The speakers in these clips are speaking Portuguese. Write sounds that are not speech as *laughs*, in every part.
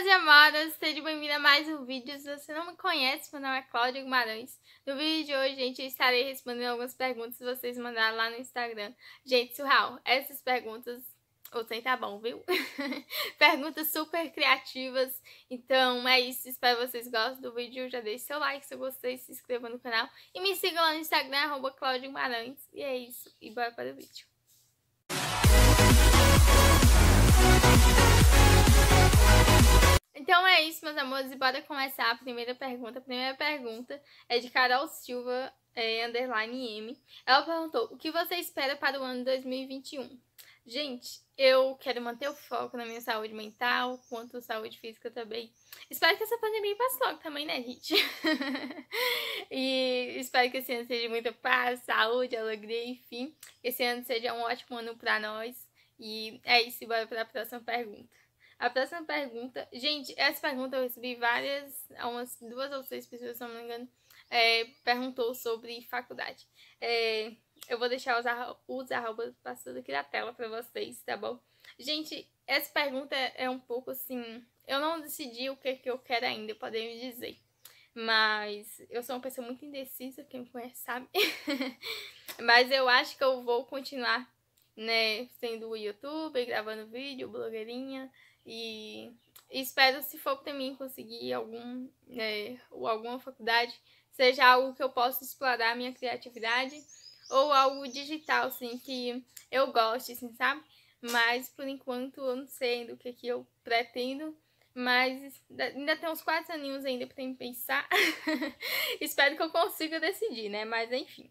Amadas e amadas, seja bem vinda a mais um vídeo. Se você não me conhece, meu nome é Cláudia Guimarães. No vídeo de hoje, gente, eu estarei respondendo algumas perguntas que vocês mandaram lá no Instagram. Gente, surral, essas perguntas... Ou sei tá bom, viu? *laughs* perguntas super criativas. Então, é isso. Espero que vocês gostem do vídeo. Já deixe seu like se vocês se inscreva no canal. E me sigam lá no Instagram, arroba Cláudia Guimarães. E é isso. E bora para o vídeo. é isso, meus amores, e bora começar a primeira pergunta. A primeira pergunta é de Carol Silva, é, underline M. Ela perguntou, o que você espera para o ano 2021? Gente, eu quero manter o foco na minha saúde mental, quanto saúde física também. Espero que essa pandemia passe logo também, né, gente? *laughs* e espero que esse ano seja muita paz, saúde, alegria, enfim. Esse ano seja um ótimo ano para nós. E é isso, bora para a próxima pergunta. A próxima pergunta. Gente, essa pergunta eu recebi várias, umas duas ou três pessoas, se não me engano, é, perguntou sobre faculdade. É, eu vou deixar os, os arrobas passando aqui na tela pra vocês, tá bom? Gente, essa pergunta é, é um pouco assim. Eu não decidi o que, que eu quero ainda, podem me dizer. Mas eu sou uma pessoa muito indecisa, quem me conhece sabe. *laughs* Mas eu acho que eu vou continuar, né, sendo youtuber, gravando vídeo, blogueirinha, e espero, se for para mim, conseguir algum, né, ou alguma faculdade, seja algo que eu possa explorar a minha criatividade ou algo digital, assim, que eu goste, assim, sabe? Mas por enquanto eu não sei ainda o que, é que eu pretendo. Mas ainda tem uns quatro aninhos ainda pra me pensar. *laughs* Espero que eu consiga decidir, né? Mas enfim.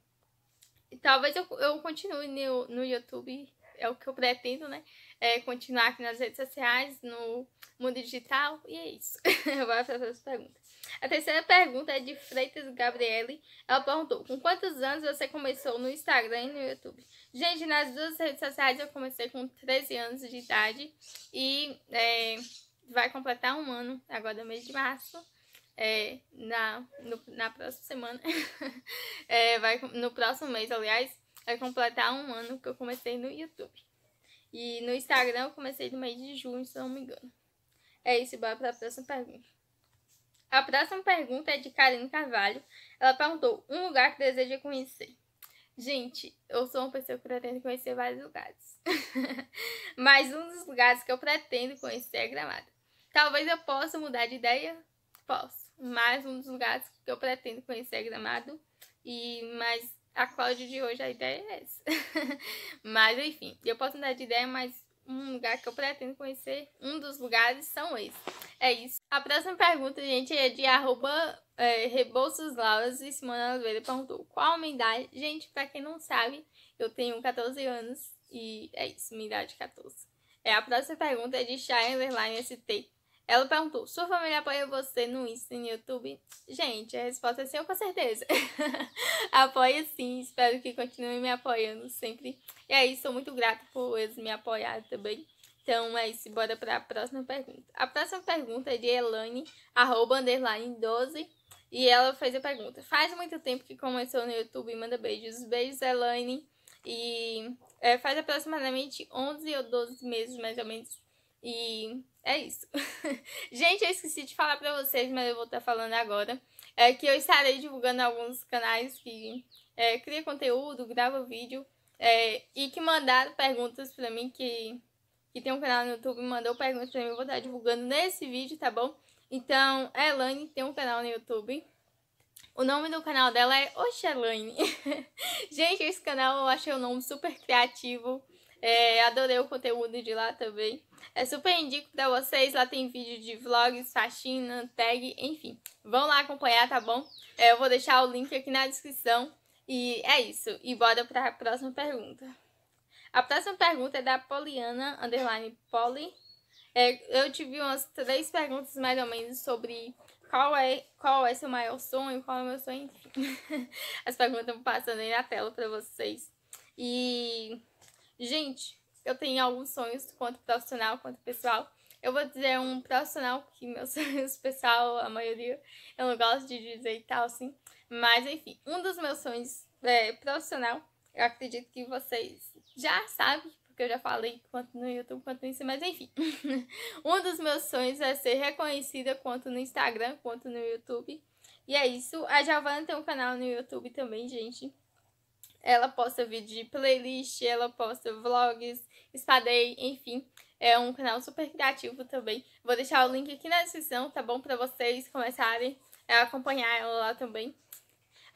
Talvez eu, eu continue no, no YouTube é o que eu pretendo, né? É continuar aqui nas redes sociais, no mundo digital, e é isso. *laughs* Agora para as perguntas. A terceira pergunta é de Freitas Gabriele. Ela perguntou: com quantos anos você começou no Instagram e no YouTube? Gente, nas duas redes sociais eu comecei com 13 anos de idade e é, vai completar um ano agora no mês de março. É, na, no, na próxima semana. *laughs* é, vai, no próximo mês, aliás vai completar um ano que eu comecei no YouTube. E no Instagram eu comecei no mês de junho, se não me engano. É isso, bora para a próxima pergunta. A próxima pergunta é de Karine Carvalho. Ela perguntou um lugar que deseja conhecer. Gente, eu sou uma pessoa que pretendo conhecer vários lugares. *laughs* Mas um dos lugares que eu pretendo conhecer é Gramado. Talvez eu possa mudar de ideia? Posso. Mas um dos lugares que eu pretendo conhecer é Gramado. E, mais a Cláudia de hoje, a ideia é essa. *laughs* mas, enfim, eu posso mudar de ideia, mas um lugar que eu pretendo conhecer, um dos lugares são esses. É isso. A próxima pergunta, gente, é de arroba é, Rebouças Lauras e Simona Oliveira perguntou qual a minha idade? Gente, pra quem não sabe, eu tenho 14 anos e é isso, minha idade 14. É, a próxima pergunta é de Shire Underline ST ela perguntou: sua família apoia você no Insta e no YouTube? Gente, a resposta é sim, com certeza. *laughs* apoia sim, espero que continue me apoiando sempre. E aí é sou muito grata por eles me apoiarem também. Então é isso, bora para a próxima pergunta. A próxima pergunta é de Elane, arroba underline 12. E ela fez a pergunta: Faz muito tempo que começou no YouTube, manda beijos. Beijos, Elaine. E é, faz aproximadamente 11 ou 12 meses, mais ou menos, e é isso. *laughs* Gente, eu esqueci de falar pra vocês, mas eu vou estar tá falando agora. É que eu estarei divulgando alguns canais que é, cria conteúdo, grava vídeo. É, e que mandaram perguntas pra mim, que, que tem um canal no YouTube, mandou perguntas pra mim, eu vou estar tá divulgando nesse vídeo, tá bom? Então, a Elaine tem um canal no YouTube. O nome do canal dela é Oxelaine. *laughs* Gente, esse canal eu achei o um nome super criativo. É, adorei o conteúdo de lá também. É super indico pra vocês. Lá tem vídeo de vlogs, faxina, tag, enfim. Vão lá acompanhar, tá bom? É, eu vou deixar o link aqui na descrição. E é isso. E bora pra próxima pergunta. A próxima pergunta é da Poliana, underline Poli. É, eu tive umas três perguntas mais ou menos sobre qual é, qual é seu maior sonho, qual é o meu sonho, enfim. *laughs* As perguntas estão passando aí na tela pra vocês. E Gente, eu tenho alguns sonhos, quanto profissional, quanto pessoal. Eu vou dizer um profissional, que meus *laughs* sonhos pessoal, a maioria, eu não gosto de dizer e tal, assim. Mas, enfim, um dos meus sonhos é, profissional, eu acredito que vocês já sabem, porque eu já falei quanto no YouTube, quanto nisso, mas enfim. *laughs* um dos meus sonhos é ser reconhecida quanto no Instagram, quanto no YouTube. E é isso. A Giovanna tem um canal no YouTube também, gente ela posta vídeo de playlist, ela posta vlogs, espadei, enfim. É um canal super criativo também. Vou deixar o link aqui na descrição, tá bom? Pra vocês começarem a acompanhar ela lá também.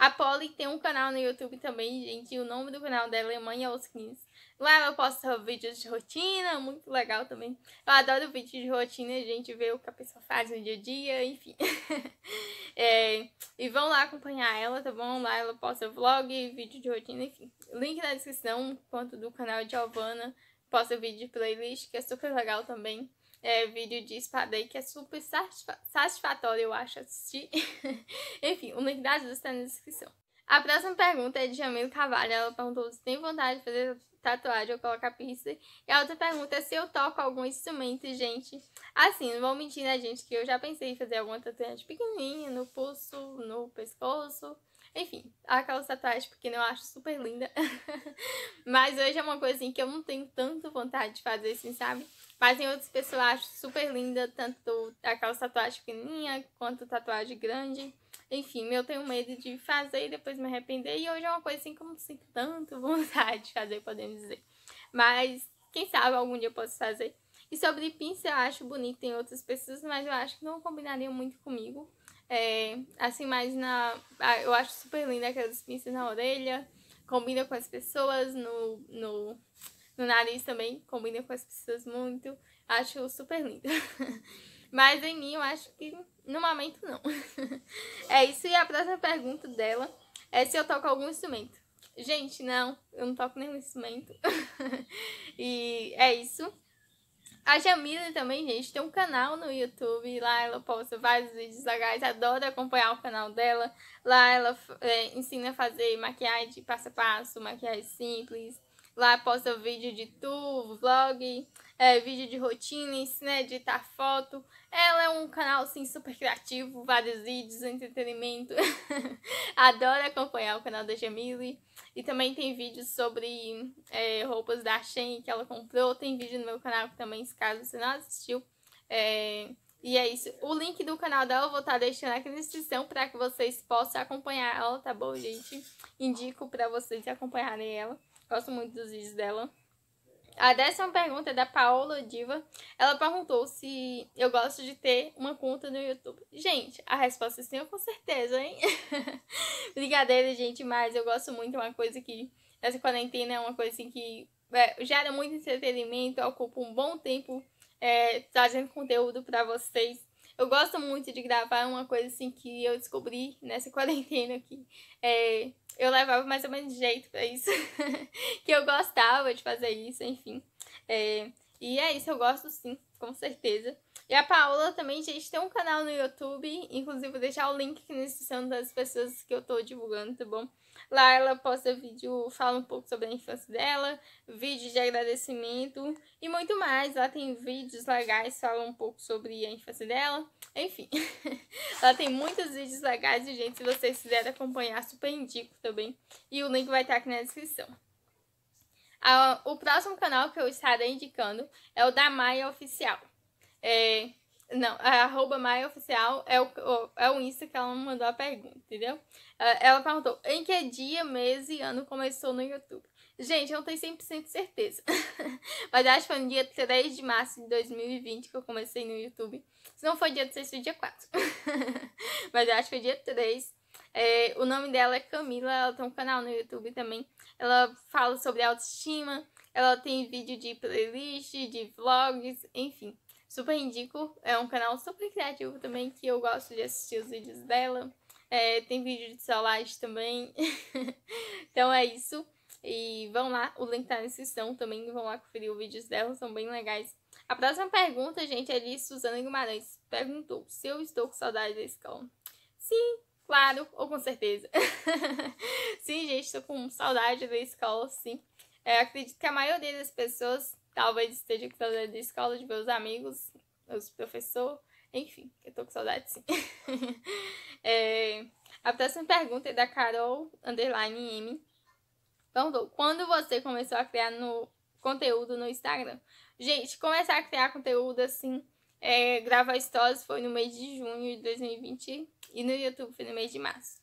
A Polly tem um canal no YouTube também, gente. o nome do canal dela é Mãe aos 15. Lá ela posta vídeos de rotina, muito legal também. Eu adoro vídeos de rotina, gente, ver o que a pessoa faz no dia a dia, enfim. *laughs* é, e vão lá acompanhar ela, tá bom? Lá ela posta vlog, vídeo de rotina, enfim. Link na descrição, quanto do canal de Alvana. Posta vídeo de playlist, que é super legal também é, vídeo de espada aí que é super satisfa satisfatório, eu acho, assistir. *laughs* Enfim, o link das duas tá na descrição. A próxima pergunta é de Jamil Cavalho. Ela perguntou se tem vontade de fazer tatuagem ou colocar piercing. E a outra pergunta é se eu toco algum instrumento, gente. Assim, não vou mentir, né, gente, que eu já pensei em fazer alguma tatuagem pequenininha no pulso, no pescoço. Enfim, aquelas tatuagens pequenas eu acho super linda. *laughs* Mas hoje é uma coisa assim que eu não tenho tanta vontade de fazer, assim, sabe? Mas em outros pessoas acho super linda, tanto aquela tatuagem pequenininha quanto tatuagem grande. Enfim, eu tenho medo de fazer e depois me arrepender. E hoje é uma coisa assim que eu não sinto tanto *laughs* vontade de fazer, podemos dizer. Mas quem sabe algum dia eu posso fazer. E sobre pincel, eu acho bonito em outras pessoas, mas eu acho que não combinaria muito comigo. É, assim, mais na. Eu acho super linda aquelas pinças na orelha, combina com as pessoas, no, no no nariz também, combina com as pessoas muito. Acho super lindo. *laughs* Mas em mim, eu acho que no momento não. *laughs* é isso. E a próxima pergunta dela é se eu toco algum instrumento. Gente, não, eu não toco nenhum instrumento. *laughs* e é isso. A Jamila também, gente, tem um canal no YouTube. Lá ela posta vários vídeos legais. Adoro acompanhar o canal dela. Lá ela é, ensina a fazer maquiagem passo a passo, maquiagem simples. Lá posta vídeo de tudo, vlog, é, vídeo de rotinas, né, editar foto. Ela é um canal, assim, super criativo, vários vídeos, entretenimento. *laughs* Adoro acompanhar o canal da Jamile. E também tem vídeos sobre é, roupas da Shein que ela comprou. Tem vídeo no meu canal que também, caso você não assistiu. É... E é isso. O link do canal dela eu vou estar tá deixando aqui na descrição para que vocês possam acompanhar ela, tá bom, gente? Indico para vocês acompanharem ela. Gosto muito dos vídeos dela. Ah, a décima pergunta é da Paola Diva. Ela perguntou se eu gosto de ter uma conta no YouTube. Gente, a resposta é sim, com certeza, hein? *laughs* Brincadeira, gente, mas eu gosto muito. É uma coisa que. Essa quarentena é uma coisa assim que é, gera muito entretenimento, Eu ocupo um bom tempo é, trazendo conteúdo para vocês. Eu gosto muito de gravar, é uma coisa assim que eu descobri nessa *laughs* quarentena que é, eu levava mais ou menos jeito pra isso. *laughs* que eu gostava de fazer isso, enfim. É, e é isso, eu gosto sim, com certeza. E a Paola também, gente, tem um canal no YouTube. Inclusive, vou deixar o link aqui na descrição das pessoas que eu tô divulgando, tá bom? Lá ela posta vídeo, fala um pouco sobre a infância dela, vídeo de agradecimento e muito mais. Lá tem vídeos legais, fala um pouco sobre a infância dela. Enfim, *laughs* ela tem muitos vídeos legais, de gente. Se vocês quiserem acompanhar, super indico também. E o link vai estar aqui na descrição. A, o próximo canal que eu estarei indicando é o da Maia Oficial. É, não, a arroba Maia Oficial é o, é o Insta que ela mandou a pergunta, entendeu? Ela perguntou em que dia, mês e ano começou no YouTube. Gente, eu não tenho 100% certeza. *laughs* Mas acho que foi no dia 3 de março de 2020 que eu comecei no YouTube. Se não foi dia 6, foi dia 4. *laughs* Mas acho que foi dia 3. É, o nome dela é Camila, ela tem um canal no YouTube também. Ela fala sobre autoestima, ela tem vídeo de playlist, de vlogs, enfim. Super indico, é um canal super criativo também, que eu gosto de assistir os vídeos dela. É, tem vídeo de celulares também. *laughs* então é isso. E vão lá, o link tá na descrição também, vão lá conferir os vídeos dela, são bem legais. A próxima pergunta, gente, é de Suzana Guimarães. Perguntou se eu estou com saudade da escola. Sim, claro, ou com certeza. *laughs* sim, gente, estou com saudade da escola, sim. Eu é, acredito que a maioria das pessoas talvez esteja com saudade da escola, de meus amigos, meus professores. Enfim, eu estou com saudade sim. *laughs* é, a próxima pergunta é da Carol Underline M perguntou quando você começou a criar no conteúdo no Instagram. Gente, começar a criar conteúdo assim, é, gravar stories foi no mês de junho de 2020 e no YouTube foi no mês de março.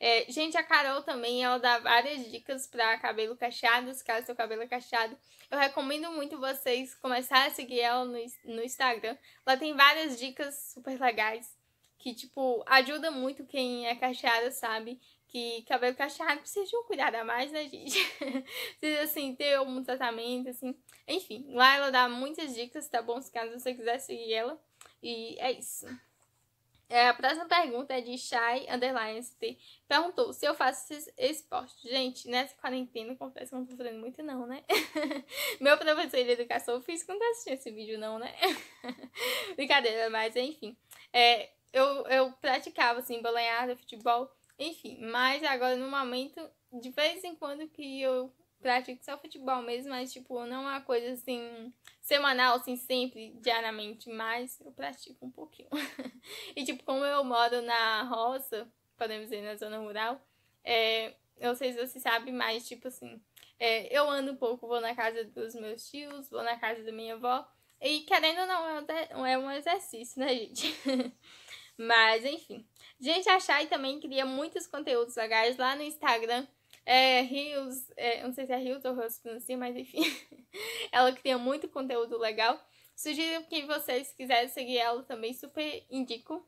É, gente, a Carol também, ela dá várias dicas para cabelo cacheado, se caso seu cabelo é cacheado. Eu recomendo muito vocês começarem a seguir ela no, no Instagram. Ela tem várias dicas super legais que, tipo, ajuda muito quem é cacheado, sabe? que cabelo cacheado precisa de um cuidado a mais, né, gente? *laughs* precisa, assim, ter algum tratamento, assim. Enfim, lá ela dá muitas dicas, tá bom? Se caso você quiser seguir ela. E é isso. É, a próxima pergunta é de Shai Underline ST. Perguntou se eu faço esporte. Gente, nessa quarentena, confesso que não tô fazendo muito, não, né? *laughs* Meu professor de educação física não tá assistindo esse vídeo, não, né? *laughs* Brincadeira, mas enfim. É, eu, eu praticava, assim, balanhada, futebol. Enfim, mas agora no momento, de vez em quando que eu pratico só futebol mesmo, mas tipo, não é uma coisa assim semanal, assim, sempre, diariamente, mas eu pratico um pouquinho. *laughs* e tipo, como eu moro na roça, podemos dizer, na zona rural, é, eu sei se você sabe, mas tipo assim, é, eu ando um pouco, vou na casa dos meus tios, vou na casa da minha avó, e querendo ou não, é um é exercício, né, gente? *laughs* Mas, enfim. Gente, a Chay também cria muitos conteúdos legais lá no Instagram. É, Rios, é, não sei se é Rios ou Rios, mas enfim. *laughs* ela cria muito conteúdo legal. Sugiro que vocês quiserem seguir ela também, super indico.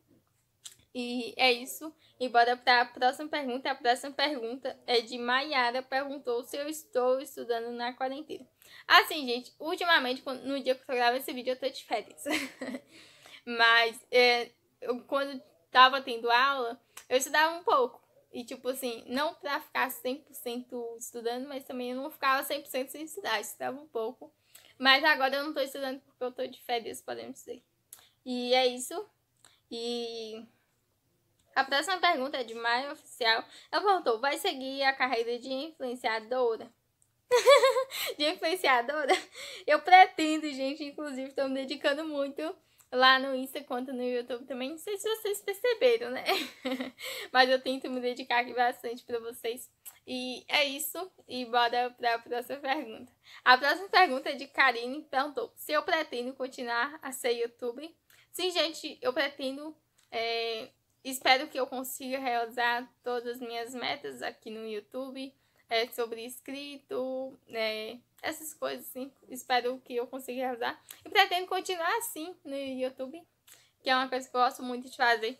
E é isso. E bora para a próxima pergunta. A próxima pergunta é de Maiara. Perguntou se eu estou estudando na quarentena. Assim, gente, ultimamente, no dia que eu gravo esse vídeo, eu tô de férias. *laughs* Mas é, eu, quando tava tendo aula, eu estudava um pouco. E, tipo assim, não pra ficar 100% estudando, mas também eu não ficava 100% sem estudar, estudava um pouco. Mas agora eu não tô estudando porque eu tô de férias, podemos dizer. E é isso. E a próxima pergunta é de Maia Oficial. Ela perguntou: vai seguir a carreira de influenciadora? *laughs* de influenciadora? Eu pretendo, gente. Inclusive, tô me dedicando muito lá no Insta quanto no YouTube também. Não sei se vocês perceberam, né? *laughs* Mas eu tento me dedicar aqui bastante para vocês. E é isso. E bora para a próxima pergunta. A próxima pergunta é de Karine. Perguntou se eu pretendo continuar a ser youtuber. Sim, gente, eu pretendo. É, espero que eu consiga realizar todas as minhas metas aqui no YouTube é, sobre escrito, né, essas coisas, assim. Espero que eu consiga realizar. E pretendo continuar assim no YouTube, que é uma coisa que eu gosto muito de fazer.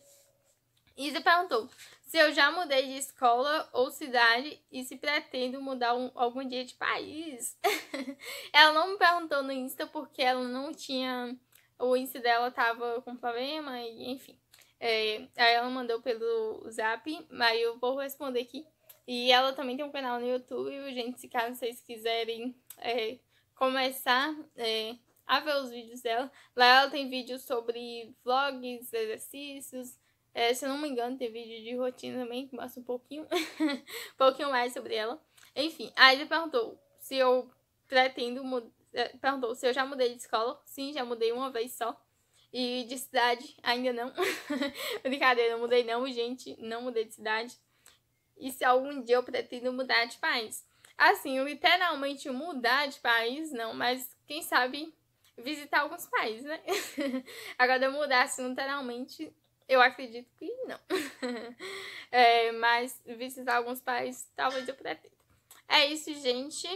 Isa perguntou se eu já mudei de escola ou cidade e se pretendo mudar um, algum dia de país. *laughs* ela não me perguntou no Insta porque ela não tinha. O Insta dela tava com problema e enfim. É, aí ela mandou pelo zap, mas eu vou responder aqui. E ela também tem um canal no YouTube, gente, se caso vocês quiserem é, começar é, a ver os vídeos dela. Lá ela tem vídeos sobre vlogs, exercícios, é, se eu não me engano, tem vídeo de rotina também, que mostra um pouquinho, um *laughs* pouquinho mais sobre ela. Enfim, aí ele perguntou se eu pretendo mudar, é, perguntou se eu já mudei de escola. Sim, já mudei uma vez só. E de cidade, ainda não. *laughs* Brincadeira, não mudei não, gente, não mudei de cidade e se algum dia eu pretendo mudar de país. Assim, literalmente mudar de país, não, mas quem sabe visitar alguns países, né? *laughs* Agora, mudar assim literalmente, eu acredito que não. *laughs* é, mas visitar alguns países, talvez eu pretenda. É isso, gente.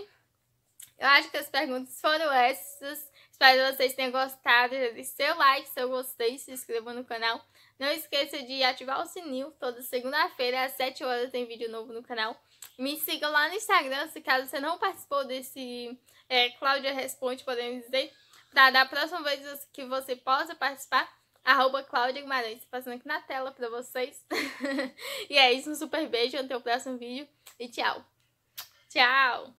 Eu acho que as perguntas foram essas. Espero que vocês tenham gostado. deixe seu like se eu gostei, se inscreva no canal. Não esqueça de ativar o sininho. Toda segunda-feira, às 7 horas, tem vídeo novo no canal. Me siga lá no Instagram, se caso você não participou desse é, Cláudia Responde, podemos dizer. Para da próxima vez que você possa participar, arroba Cláudia Guimarães, passando aqui na tela para vocês. *laughs* e é isso, um super beijo, até o próximo vídeo e tchau. Tchau!